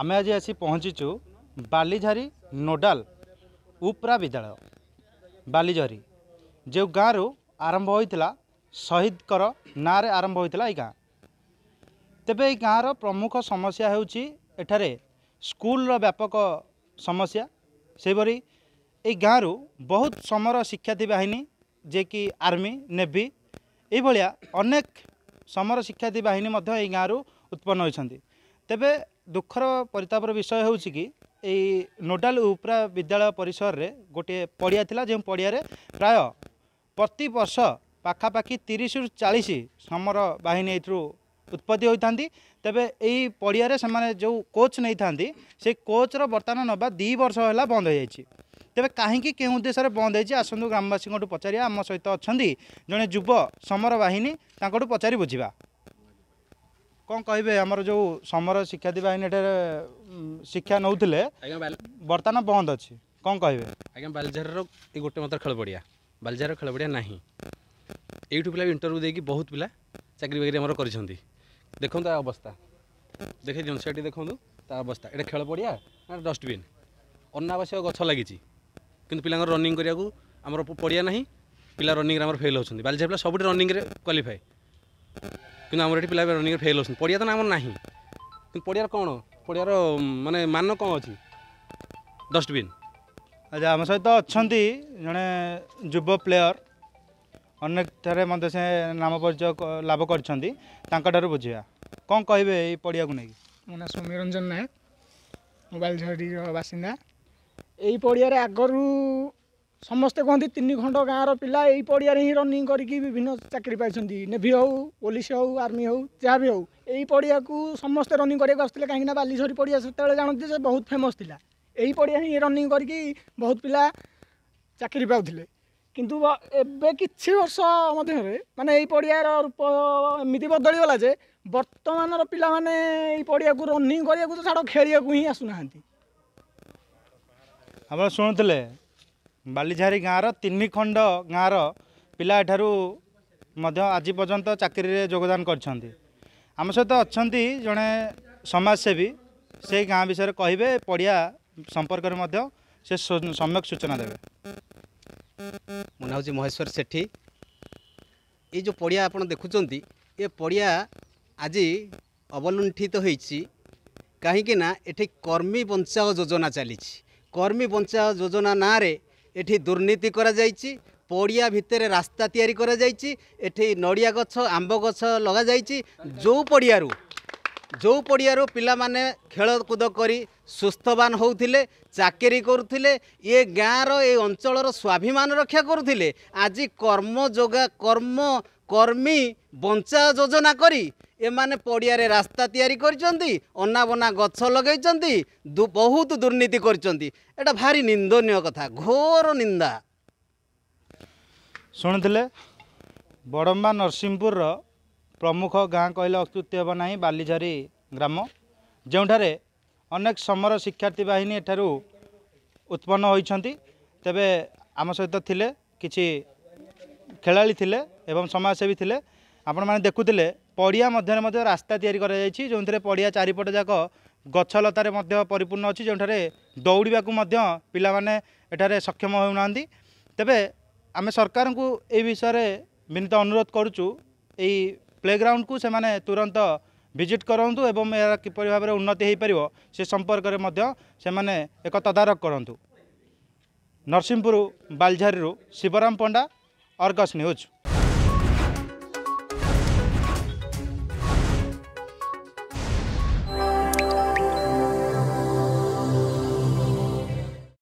ଆମେ ଆଜି ଆସି ପହଞ୍ଚିଛୁ ବାଲିଝାରି ନୋଡାଲ ଉପ୍ରା ବିଦ୍ୟାଳୟ ବାଲିଝରି ଯେଉଁ ଗାଁରୁ ଆରମ୍ଭ ହୋଇଥିଲା ଶହୀଦଙ୍କର ନାଁରେ ଆରମ୍ଭ ହୋଇଥିଲା ଏଇ ଗାଁ ତେବେ ଏଇ ଗାଁର ପ୍ରମୁଖ ସମସ୍ୟା ହେଉଛି ଏଠାରେ ସ୍କୁଲର ବ୍ୟାପକ ସମସ୍ୟା ସେହିପରି ଏଇ ଗାଁରୁ ବହୁତ ସମର ଶିକ୍ଷାର୍ଥୀ ବାହିନୀ ଯିଏକି ଆର୍ମି ନେଭି ଏଇଭଳିଆ ଅନେକ ସମର ଶିକ୍ଷାର୍ଥୀ ବାହିନୀ ମଧ୍ୟ ଏଇ ଗାଁରୁ ଉତ୍ପନ୍ନ ହୋଇଛନ୍ତି ତେବେ ଦୁଃଖର ପରିତାପର ବିଷୟ ହେଉଛି କି ଏଇ ନୋଡାଲ ଉପରା ବିଦ୍ୟାଳୟ ପରିସରରେ ଗୋଟିଏ ପଡ଼ିଆ ଥିଲା ଯେଉଁ ପଡ଼ିଆରେ ପ୍ରାୟ ପ୍ରତି ବର୍ଷ ପାଖାପାଖି ତିରିଶରୁ ଚାଳିଶ ସମର ବାହିନୀ ଏଇଠାରୁ ଉତ୍ପତ୍ତି ହୋଇଥାନ୍ତି ତେବେ ଏଇ ପଡ଼ିଆରେ ସେମାନେ ଯେଉଁ କୋଚ୍ ନେଇଥାନ୍ତି ସେ କୋଚ୍ର ବର୍ତ୍ତମାନ ନେବା ଦୁଇ ବର୍ଷ ହେଲା ବନ୍ଦ ହୋଇଯାଇଛି ତେବେ କାହିଁକି କେଉଁ ଉଦ୍ଦେଶ୍ୟରେ ବନ୍ଦ ହୋଇଛି ଆସନ୍ତୁ ଗ୍ରାମବାସୀଙ୍କଠୁ ପଚାରିବା ଆମ ସହିତ ଅଛନ୍ତି ଜଣେ ଯୁବ ସମର ବାହିନୀ ତାଙ୍କଠୁ ପଚାରି ବୁଝିବା କ'ଣ କହିବେ ଆମର ଯେଉଁ ସମର ଶିକ୍ଷାର୍ଥୀ ବାହିନୀ ଏଠାରେ ଶିକ୍ଷା ନେଉଥିଲେ ବର୍ତ୍ତମାନ ବନ୍ଦ ଅଛି କ'ଣ କହିବେ ଆଜ୍ଞା ବାଲିଝାରର ଏ ଗୋଟେ ମାତ୍ର ଖେଳ ପଡ଼ିଆ ବାଲିଝାର ଖେଳ ପଡ଼ିଆ ନାହିଁ ଏଇଠୁ ପିଲା ଇଣ୍ଟରଭ୍ୟୁ ଦେଇକି ବହୁତ ପିଲା ଚାକିରି ବାକିରି ଆମର କରିଛନ୍ତି ଦେଖନ୍ତୁ ତା ଅବସ୍ଥା ଦେଖେଇ ଦିଅନ୍ତୁ ସେଠି ଦେଖନ୍ତୁ ତା ଅବସ୍ଥା ଏଇଟା ଖେଳ ପଡ଼ିଆ ନା ଡଷ୍ଟବିନ୍ ଅନାବଶ୍ୟକ ଗଛ ଲାଗିଛି କିନ୍ତୁ ପିଲାଙ୍କର ରନିଂ କରିବାକୁ ଆମର ପଡ଼ିଆ ନାହିଁ ପିଲା ରନିଂରେ ଆମର ଫେଲ୍ ହେଉଛନ୍ତି ବାଲିଝାର ପିଲା ସବୁଠି ରନିଂରେ କ୍ୱାଲିଫାଏ କିନ୍ତୁ ଆମର ଏଠି ପିଲା ରନିଂରେ ଫେଲ୍ ହେଉଛନ୍ତି ପଡ଼ିଆ ତ ଆମର ନାହିଁ କିନ୍ତୁ ପଡ଼ିଆର କ'ଣ ପଡ଼ିଆର ମାନେ ମାନ କ'ଣ ଅଛି ଡଷ୍ଟବିନ୍ ଆଚ୍ଛା ଆମ ସହିତ ଅଛନ୍ତି ଜଣେ ଯୁବ ପ୍ଲେୟର ଅନେକଠାରେ ମଧ୍ୟ ସେ ନାମ ପରିଚୟ ଲାଭ କରିଛନ୍ତି ତାଙ୍କଠାରୁ ବୁଝିବା କ'ଣ କହିବେ ଏଇ ପଡ଼ିଆକୁ ନେଇକି ମୋ ନାଁ ସୌମ୍ୟରଞ୍ଜନ ନାୟକ ମୋବାଇଲ ଝରିର ବାସିନ୍ଦା ଏଇ ପଡ଼ିଆରେ ଆଗରୁ ସମସ୍ତେ କୁହନ୍ତି ତିନି ଖଣ୍ଡ ଗାଁର ପିଲା ଏଇ ପଡ଼ିଆରେ ହିଁ ରନିଂ କରିକି ବିଭିନ୍ନ ଚାକିରି ପାଇଛନ୍ତି ନେଭି ହେଉ ପୋଲିସ ହେଉ ଆର୍ମି ହେଉ ଯାହା ବି ହେଉ ଏଇ ପଡ଼ିଆକୁ ସମସ୍ତେ ରନିଂ କରିବାକୁ ଆସୁଥିଲେ କାହିଁକିନା ବାଲିଝରି ପଡ଼ିଆ ସେତେବେଳେ ଜାଣନ୍ତି ଯେ ବହୁତ ଫେମସ୍ ଥିଲା ଏହି ପଡ଼ିଆ ହିଁ ରନିଂ କରିକି ବହୁତ ପିଲା ଚାକିରି ପାଉଥିଲେ କିନ୍ତୁ ଏବେ କିଛି ବର୍ଷ ମଧ୍ୟରେ ମାନେ ଏଇ ପଡ଼ିଆର ରୂପ ଏମିତି ବଦଳିଗଲା ଯେ ବର୍ତ୍ତମାନର ପିଲାମାନେ ଏଇ ପଡ଼ିଆକୁ ରନିଂ କରିବାକୁ ତ ଛାଡ଼ ଖେଳିବାକୁ ହିଁ ଆସୁନାହାନ୍ତି ଆପଣ ଶୁଣୁଥିଲେ ବାଲିଝାରି ଗାଁର ତିନି ଖଣ୍ଡ ଗାଁର ପିଲା ଏଠାରୁ ମଧ୍ୟ ଆଜି ପର୍ଯ୍ୟନ୍ତ ଚାକିରିରେ ଯୋଗଦାନ କରିଛନ୍ତି ଆମ ସହିତ ଅଛନ୍ତି ଜଣେ ସମାଜସେବୀ ସେଇ ଗାଁ ବିଷୟରେ କହିବେ ପଡ଼ିଆ ସମ୍ପର୍କରେ ମଧ୍ୟ ସେ ସମ୍ୟକ ସୂଚନା ଦେବେ ମୋ ନାଁ ହେଉଛି ମହେଶ୍ୱର ସେଠୀ ଏଇ ଯେଉଁ ପଡ଼ିଆ ଆପଣ ଦେଖୁଛନ୍ତି ଏ ପଡ଼ିଆ ଆଜି ଅବଲୁଣ୍ଠିତ ହୋଇଛି କାହିଁକି ନା ଏଠି କର୍ମୀ ବଞ୍ଚାଅ ଯୋଜନା ଚାଲିଛି କର୍ମୀ ବଞ୍ଚାଅ ଯୋଜନା ନାଁରେ এটি দুর্নীতি করা যাইছি পড়িয়া ভিতরে রাস্তা তৈরি করা যাইছি এটি নড়িয়া গছ আম্ব গছ লগা যাইছি যে পড়িয়ারু যে পড়িয়ারু পিলামানে খেলকুদ করি সুস্থবান হউলে চাকরি করুলে এ গাঁর এ অঞ্চলর স্বাভিমান রক্ষা করুলে আজি কর্ম যোগা কর্ম কর্মী বঞ্চা যোজনা করি এমানে পড়িয়ারে রাস্তা তৈরি করছেন অনাবনা গছ লগাইছেন বহুত দুর্নীতি করছেন এটা ভারি নিন্দনীয় কথা ঘোর নিন্দা শুণুলে বড়ম্বা নরসিংপুর প্রমুখ গাঁ কহিলে অত্যুক্তি হব না বালিঝারি গ্রাম যেঠারে অনেক সমর শিক্ষার্থী বাহিনী এঠার উৎপন্ন হয়েছেন তবে আম সহ কিছু খেলা এবং সমাজসেবী লে আপনার দেখুলে ପଡ଼ିଆ ମଧ୍ୟରେ ମଧ୍ୟ ରାସ୍ତା ତିଆରି କରାଯାଇଛି ଯେଉଁଥିରେ ପଡ଼ିଆ ଚାରିପଟ ଯାକ ଗଛଲତାରେ ମଧ୍ୟ ପରିପୂର୍ଣ୍ଣ ଅଛି ଯେଉଁଠାରେ ଦୌଡ଼ିବାକୁ ମଧ୍ୟ ପିଲାମାନେ ଏଠାରେ ସକ୍ଷମ ହେଉନାହାନ୍ତି ତେବେ ଆମେ ସରକାରଙ୍କୁ ଏହି ବିଷୟରେ ବିନୀତ ଅନୁରୋଧ କରୁଛୁ ଏଇ ପ୍ଲେଗ୍ରାଉଣ୍ଡକୁ ସେମାନେ ତୁରନ୍ତ ଭିଜିଟ୍ କରନ୍ତୁ ଏବଂ ଏହାର କିପରି ଭାବରେ ଉନ୍ନତି ହୋଇପାରିବ ସେ ସମ୍ପର୍କରେ ମଧ୍ୟ ସେମାନେ ଏକ ତଦାରଖ କରନ୍ତୁ ନରସିଂହପୁର ବାଲଝାରିରୁ ଶିବରାମ ପଣ୍ଡା ଅର୍ଗସ୍ ନ୍ୟୁଜ୍